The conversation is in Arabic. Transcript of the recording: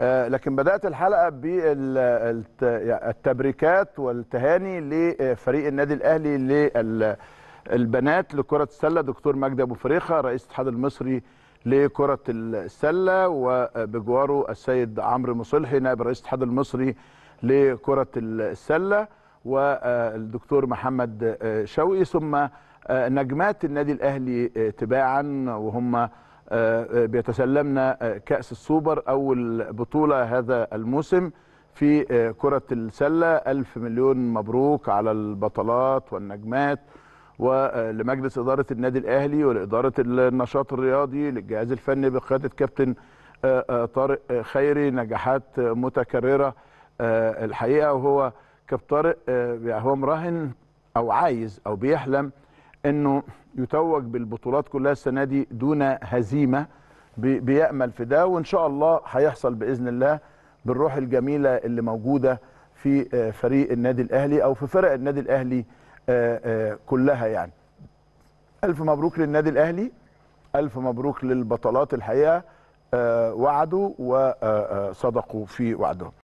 آه، لكن بدات الحلقه بالتبريكات والتهاني لفريق النادي الاهلي للبنات لكره السله دكتور مجدي ابو فريخه رئيس الاتحاد المصري لكره السله وبجواره السيد عمرو مصلحي نائب رئيس الاتحاد المصري لكره السله والدكتور محمد آه، شوقي ثم آه، نجمات النادي الاهلي تباعا وهم بيتسلمنا كأس السوبر أول بطولة هذا الموسم في كرة السلة ألف مليون مبروك على البطلات والنجمات ولمجلس إدارة النادي الأهلي ولإدارة النشاط الرياضي للجهاز الفني بقيادة كابتن طارق خيري نجاحات متكررة الحقيقة وهو كابتن طارق هو مراهن أو عايز أو بيحلم انه يتوج بالبطولات كلها السنه دي دون هزيمه بيامل في ده وان شاء الله هيحصل باذن الله بالروح الجميله اللي موجوده في آه، فريق النادي الاهلي او في فرق النادي الاهلي آه، آه، كلها يعني الف مبروك للنادي الاهلي الف مبروك للبطلات الحقيقه وعدوا وصدقوا في وعدهم